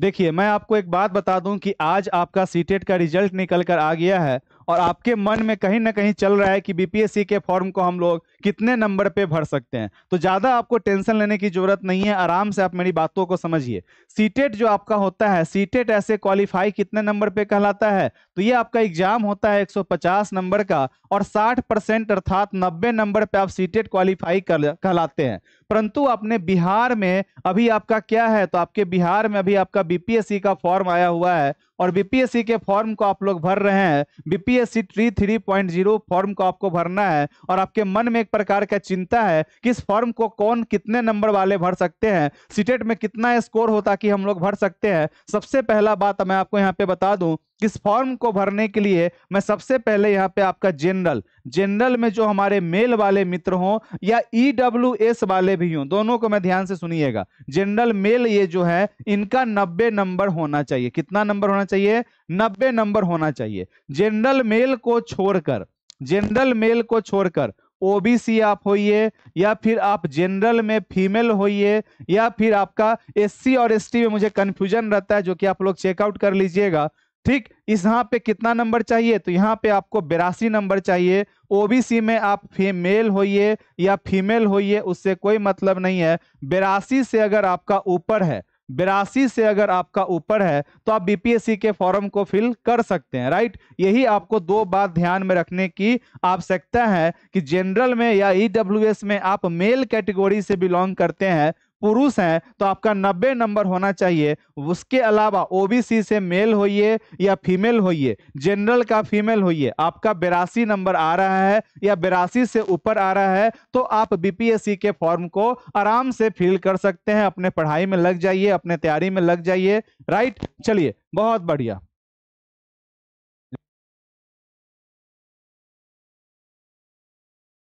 देखिए मैं आपको एक बात बता दूं कि आज आपका सीटेट e का रिजल्ट निकल कर आ गया है और आपके मन में कहीं ना कहीं चल रहा है कि बीपीएससी के फॉर्म को हम लोग कितने नंबर पे भर सकते हैं तो ज़्यादा आपको टेंशन लेने की जरूरत नहीं है आराम से आप मेरी बातों को समझिए सीटेट e जो आपका होता है सीटेट e ऐसे क्वालिफाई कितने नंबर पे कहलाता है तो ये आपका एग्जाम होता है 150 नंबर का और 60 परसेंट अर्थात 90 नंबर पे आप सीटेट e क्वालिफाई कहलाते हैं परंतु अपने बिहार में अभी आपका क्या है तो आपके बिहार में अभी आपका बीपीएससी का फॉर्म आया हुआ है और बीपीएससी के फॉर्म को आप लोग भर रहे हैं BPSC TRE three point zero form को आपको भरना है और आपके मन में एक प्रकार का चिंता है कि इस फॉर्म को कौन कितने नंबर वाले भर सकते हैं सीटेट e में कितना स्कोर होता कि हम लोग भर सकते हैं सबसे पहला बात मैं आपको यहाँ पे बता दूँ इस फॉर्म को भरने के लिए मैं सबसे पहले यहाँ पे आपका जनरल जनरल में जो हमारे मेल वाले मित्र हों या ई e वाले भी हों दोनों को मैं ध्यान से सुनिएगा जनरल मेल ये जो है इनका 90 नंबर होना चाहिए कितना नंबर होना होना चाहिए नब्बे नंबर होना चाहिए जनरल मेल को छोड़कर जनरल मेल को छोड़कर ओबीसी आप होइए या फिर आप जनरल में फीमेल होइए या फिर आपका एससी और एसटी में मुझे कंफ्यूजन रहता है जो कि आप लोग चेकआउट कर लीजिएगा ठीक इस यहाँ पे कितना नंबर चाहिए तो यहाँ पे आपको बेरासी नंबर चाहिए ओबीसी में आप फीमेल होइए या फीमेल होइए उससे कोई मतलब नहीं है बेरासी से अगर आपका ऊपर है बिरासी से अगर आपका ऊपर है तो आप बीपीएससी के फॉर्म को फिल कर सकते हैं राइट यही आपको दो बात ध्यान में रखने की आवश्यकता है कि जनरल में या ईडब्ल्यूएस e में आप मेल कैटेगोरी से बिलोंग करते हैं पुरुष हैं तो आपका 90 नंबर होना चाहिए उसके अलावा ओबीसी से मेल होइए या फीमेल होइए जनरल का फीमेल होइए आपका बेरासी नंबर आ रहा है या बेरासी से ऊपर आ रहा है तो आप बीपीएससी के फॉर्म को आराम से फिल कर सकते हैं अपने पढ़ाई में लग जाइए अपने तैयारी में लग जाइए राइट चलिए बहुत बढ़िया